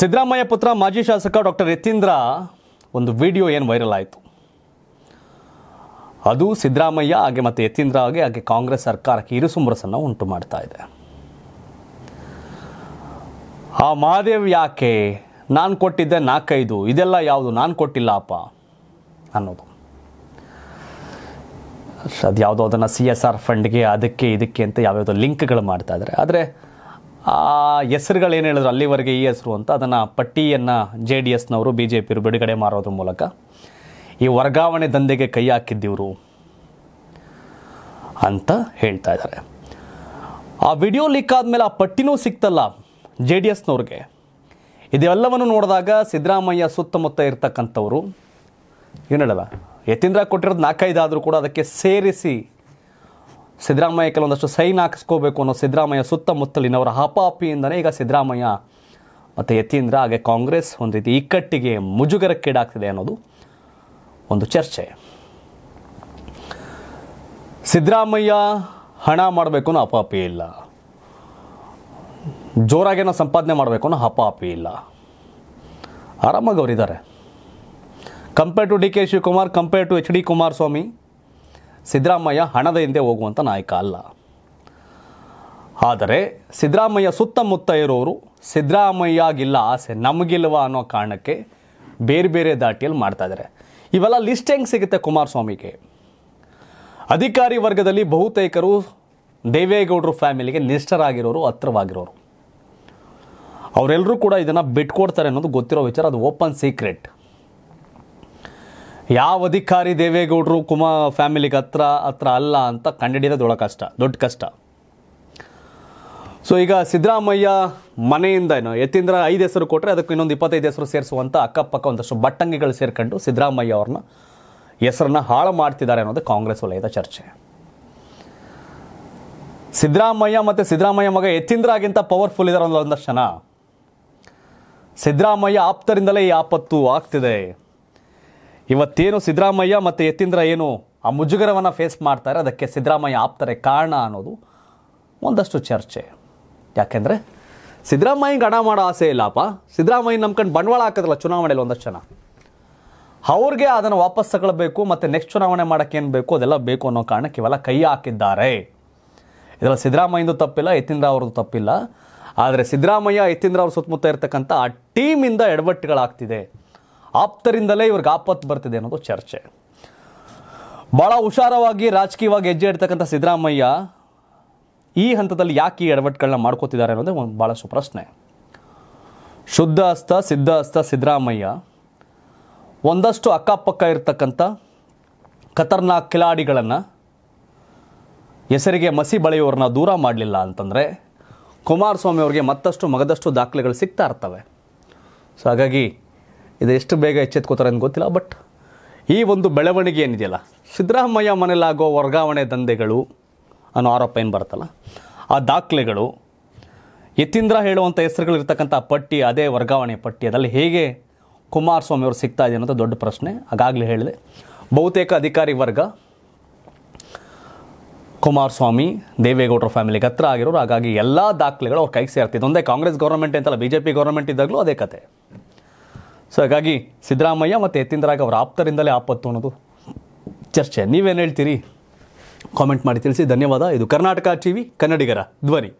ಸಿದ್ದರಾಮಯ್ಯ ಪುತ್ರ ಮಾಜಿ ಶಾಸಕ ಡಾಕ್ಟರ್ ಯತೀಂದ್ರ ಒಂದು ವಿಡಿಯೋ ಏನು ವೈರಲ್ ಆಯಿತು ಅದು ಸಿದ್ದರಾಮಯ್ಯ ಹಾಗೆ ಮತ್ತು ಯತೀಂದ್ರ ಹಾಗೆ ಹಾಗೆ ಕಾಂಗ್ರೆಸ್ ಸರ್ಕಾರಕ್ಕೆ ಇರುಸುಮುರಸನ್ನು ಉಂಟು ಮಾಡ್ತಾ ಇದೆ ಆ ಮಹಾದೇವ್ ಯಾಕೆ ನಾನು ಕೊಟ್ಟಿದ್ದೆ ನಾಲ್ಕೈದು ಇದೆಲ್ಲ ಯಾವುದು ನಾನು ಕೊಟ್ಟಿಲ್ಲ ಅಪ್ಪ ಅನ್ನೋದು ಅದು ಯಾವುದೋ ಅದನ್ನು ಸಿ ಎಸ್ ಆರ್ ಫಂಡ್ಗೆ ಅದಕ್ಕೆ ಇದಕ್ಕೆ ಅಂತ ಯಾವ್ಯಾವುದೋ ಲಿಂಕ್ಗಳು ಮಾಡ್ತಾ ಇದ್ದಾರೆ ಆದರೆ ಆ ಹೆಸರುಗಳೇನು ಹೇಳಿದ್ರು ಅಲ್ಲಿವರೆಗೆ ಈ ಹೆಸರು ಅಂತ ಅದನ್ನು ಪಟ್ಟಿಯನ್ನು ಜೆ ಡಿ ಎಸ್ನವರು ಬಿ ಜೆ ಪಿಯವರು ಬಿಡುಗಡೆ ಮಾಡೋದ್ರ ಮೂಲಕ ಈ ವರ್ಗಾವಣೆ ದಂಧೆಗೆ ಕೈ ಹಾಕಿದ್ದಿವರು ಅಂತ ಹೇಳ್ತಾ ಇದ್ದಾರೆ ಆ ವಿಡಿಯೋ ಲೀಕ್ ಆದಮೇಲೆ ಆ ಪಟ್ಟಿನೂ ಸಿಕ್ತಲ್ಲ ಜೆ ಡಿ ಎಸ್ನವ್ರಿಗೆ ಇದೆಲ್ಲವನ್ನು ನೋಡಿದಾಗ ಸಿದ್ದರಾಮಯ್ಯ ಸುತ್ತಮುತ್ತ ಇರ್ತಕ್ಕಂಥವರು ಏನು ಹೇಳಲ್ಲ ಯತೀಂದ್ರ ಕೊಟ್ಟಿರೋದು ನಾಲ್ಕೈದಾದರೂ ಕೂಡ ಅದಕ್ಕೆ ಸೇರಿಸಿ ಸಿದ್ದರಾಮಯ್ಯ ಕೆಲವೊಂದಷ್ಟು ಸೈನ್ ಹಾಕಿಸ್ಕೋಬೇಕು ಅನ್ನೋ ಸಿದ್ದರಾಮಯ್ಯ ಸುತ್ತಮುತ್ತಲಿನವರ ಹಪಾಪಿಯಿಂದನೇ ಈಗ ಸಿದ್ದರಾಮಯ್ಯ ಮತ್ತು ಯತೀಂದ್ರ ಹಾಗೆ ಕಾಂಗ್ರೆಸ್ ಒಂದು ರೀತಿ ಇಕ್ಕಟ್ಟಿಗೆ ಮುಜುಗರಕ್ಕೀಡಾಗ್ತಿದೆ ಅನ್ನೋದು ಒಂದು ಚರ್ಚೆ ಸಿದ್ದರಾಮಯ್ಯ ಹಣ ಮಾಡಬೇಕು ಅನ್ನೋ ಹಪಾಪಿ ಇಲ್ಲ ಜೋರಾಗೇನೋ ಸಂಪಾದನೆ ಮಾಡಬೇಕು ಅನ್ನೋ ಹಪಾಪಿ ಇಲ್ಲ ಆರಾಮಾಗಿ ಅವರಿದ್ದಾರೆ compare to D K Shivakumar compare to H D Kumaraswamy Siddaramaiah ಹಣದ ಹಿಂದೆ ಹೋಗುವಂಥ ನಾಯಕ ಅಲ್ಲ ಆದರೆ ಸಿದ್ದರಾಮಯ್ಯ ಸುತ್ತಮುತ್ತ ಇರೋರು ಆಗಿಲ್ಲ ಆಸೆ ನಮಗಿಲ್ವ ಅನ್ನೋ ಕಾರಣಕ್ಕೆ ಬೇರೆ ಬೇರೆ ದಾಟಿಯಲ್ಲಿ ಮಾಡ್ತಾಯಿದ್ದಾರೆ ಇವೆಲ್ಲ ಲಿಸ್ಟ್ ಹೆಂಗೆ ಸಿಗುತ್ತೆ ಕುಮಾರಸ್ವಾಮಿಗೆ ಅಧಿಕಾರಿ ವರ್ಗದಲ್ಲಿ ಬಹುತೇಕರು ದೇವೇಗೌಡರು ಫ್ಯಾಮಿಲಿಗೆ ನಿಷ್ಠರಾಗಿರೋರು ಹತ್ರವಾಗಿರೋರು ಅವರೆಲ್ಲರೂ ಕೂಡ ಇದನ್ನು ಬಿಟ್ಕೊಡ್ತಾರೆ ಅನ್ನೋದು ಗೊತ್ತಿರೋ ವಿಚಾರ ಅದು ಓಪನ್ ಸೀಕ್ರೆಟ್ ಯಾವ ಅಧಿಕಾರಿ ದೇವೇಗೌಡರು ಕುಮಾರ್ ಫ್ಯಾಮಿಲಿಗೆ ಹತ್ರ ಹತ್ರ ಅಲ್ಲ ಅಂತ ಕಂಡಿಡಿದ ದೊಡ್ಡ ಕಷ್ಟ ದೊಡ್ಡ ಕಷ್ಟ ಸೊ ಈಗ ಸಿದ್ದರಾಮಯ್ಯ ಮನೆಯಿಂದ ಏನು ಎತ್ತಿಂದ್ರ ಐದು ಹೆಸರು ಕೊಟ್ಟರೆ ಅದಕ್ಕೆ ಇನ್ನೊಂದು ಇಪ್ಪತ್ತೈದು ಹೆಸರು ಸೇರಿಸುವಂಥ ಅಕ್ಕಪಕ್ಕ ಒಂದಷ್ಟು ಬಟ್ಟಂಗಿಗಳು ಸೇರ್ಕೊಂಡು ಸಿದ್ದರಾಮಯ್ಯ ಅವ್ರನ್ನ ಹೆಸರನ್ನ ಹಾಳು ಮಾಡ್ತಿದ್ದಾರೆ ಅನ್ನೋದು ಕಾಂಗ್ರೆಸ್ ವಲಯದ ಚರ್ಚೆ ಸಿದ್ದರಾಮಯ್ಯ ಮತ್ತು ಸಿದ್ದರಾಮಯ್ಯ ಮಗ ಎತ್ತಿಂದ್ರಾಗಿಂತ ಪವರ್ಫುಲ್ ಒಂದು ಒಂದಷ್ಟು ಜನ ಸಿದ್ದರಾಮಯ್ಯ ಆಪ್ತರಿಂದಲೇ ಈ ಆಪತ್ತು ಆಗ್ತಿದೆ ಇವತ್ತೇನು ಸಿದ್ದರಾಮಯ್ಯ ಮತ್ತು ಯತೀಂದ್ರ ಏನು ಆ ಮುಜುಗರವನ್ನು ಫೇಸ್ ಮಾಡ್ತಾರೆ ಅದಕ್ಕೆ ಸಿದ್ದರಾಮಯ್ಯ ಆಪ್ತಾರೆ ಕಾರಣ ಅನ್ನೋದು ಒಂದಷ್ಟು ಚರ್ಚೆ ಯಾಕೆಂದರೆ ಸಿದ್ದರಾಮಯ್ಯಗೆ ಹಣ ಮಾಡೋ ಆಸೆ ಇಲ್ಲಪ್ಪ ಸಿದ್ದರಾಮಯ್ಯ ನಂಬ್ಕೊಂಡು ಬಂಡವಾಳ ಹಾಕೋದಲ್ಲ ಚುನಾವಣೆಯಲ್ಲಿ ಒಂದಷ್ಟು ಜನ ಅವ್ರಿಗೆ ಅದನ್ನು ವಾಪಸ್ ತಗೊಳ್ಬೇಕು ಮತ್ತು ನೆಕ್ಸ್ಟ್ ಚುನಾವಣೆ ಮಾಡೋಕ್ಕೆ ಏನು ಬೇಕು ಅದೆಲ್ಲ ಬೇಕು ಅನ್ನೋ ಕಾರಣಕ್ಕೆ ಇವೆಲ್ಲ ಕೈ ಹಾಕಿದ್ದಾರೆ ಇದರಲ್ಲಿ ಸಿದ್ದರಾಮಯ್ಯದು ತಪ್ಪಿಲ್ಲ ಯತೀಂದ್ರ ಅವ್ರದ್ದು ತಪ್ಪಿಲ್ಲ ಆದರೆ ಸಿದ್ದರಾಮಯ್ಯ ಯತೀಂದ್ರ ಅವ್ರ ಸುತ್ತಮುತ್ತ ಇರ್ತಕ್ಕಂಥ ಆ ಟೀಮಿಂದ ಎಡವಟ್ಟುಗಳಾಗ್ತಿದೆ ಆಪ್ತರಿಂದಲೇ ಇವ್ರಿಗೆ ಆಪತ್ತು ಬರ್ತಿದೆ ಅನ್ನೋದು ಚರ್ಚೆ ಭಾಳ ಹುಷಾರವಾಗಿ ರಾಜಕೀಯವಾಗಿ ಹೆಜ್ಜೆ ಇಡ್ತಕ್ಕಂಥ ಸಿದ್ದರಾಮಯ್ಯ ಈ ಹಂತದಲ್ಲಿ ಯಾಕೆ ಈ ಎಡವಟ್ಟುಗಳನ್ನ ಮಾಡ್ಕೋತಿದ್ದಾರೆ ಅನ್ನೋದೇ ಒಂದು ಭಾಳಷ್ಟು ಪ್ರಶ್ನೆ ಶುದ್ಧ ಹಸ್ತ ಸಿದ್ಧ ಹಸ್ತ ಸಿದ್ದರಾಮಯ್ಯ ಒಂದಷ್ಟು ಅಕ್ಕಪಕ್ಕ ಇರತಕ್ಕಂಥ ಖತರ್ನಾಕ್ ಖಿಲಾಡಿಗಳನ್ನು ಹೆಸರಿಗೆ ಮಸಿ ಬಳೆಯೋರನ್ನ ದೂರ ಮಾಡಲಿಲ್ಲ ಅಂತಂದರೆ ಕುಮಾರಸ್ವಾಮಿ ಅವರಿಗೆ ಮತ್ತಷ್ಟು ಮಗದಷ್ಟು ದಾಖಲೆಗಳು ಸಿಗ್ತಾ ಇರ್ತವೆ ಸೊ ಹಾಗಾಗಿ ಇದು ಎಷ್ಟು ಬೇಗ ಎಚ್ಚೆತ್ಕೋತಾರೆ ಅಂತ ಗೊತ್ತಿಲ್ಲ ಬಟ್ ಈ ಒಂದು ಬೆಳವಣಿಗೆ ಏನಿದೆಯಲ್ಲ ಸಿದ್ದರಾಮಯ್ಯ ಮನೇಲಾಗೋ ವರ್ಗಾವಣೆ ದಂಧೆಗಳು ಅನ್ನೋ ಆರೋಪ ಏನು ಬರುತ್ತಲ್ಲ ಆ ದಾಖಲೆಗಳು ಯತೀಂದ್ರ ಹೇಳುವಂಥ ಹೆಸರುಗಳಿರ್ತಕ್ಕಂಥ ಪಟ್ಟಿ ಅದೇ ವರ್ಗಾವಣೆ ಪಟ್ಟಿ ಅದರಲ್ಲಿ ಹೇಗೆ ಕುಮಾರಸ್ವಾಮಿ ಅವರು ಸಿಗ್ತಾ ಇದೆ ಅನ್ನೋದು ದೊಡ್ಡ ಪ್ರಶ್ನೆ ಆಗಾಗಲೇ ಹೇಳಿದೆ ಬಹುತೇಕ ಅಧಿಕಾರಿ ವರ್ಗ ಕುಮಾರಸ್ವಾಮಿ ದೇವೇಗೌಡರ ಫ್ಯಾಮಿಲಿಗೆ ಹತ್ರ ಆಗಿರೋರು ಹಾಗಾಗಿ ಎಲ್ಲ ದಾಖಲೆಗಳು ಅವ್ರ ಕೈಗೆ ಸೇರ್ತಿದ್ದು ಒಂದೇ ಕಾಂಗ್ರೆಸ್ ಗೌರ್ಮೆಂಟ್ ಅಂತಲ್ಲ ಬಿ ಜೆ ಪಿ ಗೌರ್ಮೆಂಟ್ ಇದ್ದಾಗಲೂ ಅದೇ ಕತೆ ಸೊ ಹಾಗಾಗಿ ಸಿದ್ದರಾಮಯ್ಯ ಮತ್ತು ಯತೀಂದ್ರಾಗ ಅವರ ಆಪ್ತರಿಂದಲೇ ಆಪತ್ತು ಅನ್ನೋದು ಚರ್ಚೆ ನೀವೇನು ಹೇಳ್ತೀರಿ ಕಾಮೆಂಟ್ ಮಾಡಿ ತಿಳಿಸಿ ಧನ್ಯವಾದ ಇದು ಕರ್ನಾಟಕ ಟಿ ಕನ್ನಡಿಗರ ಧ್ವನಿ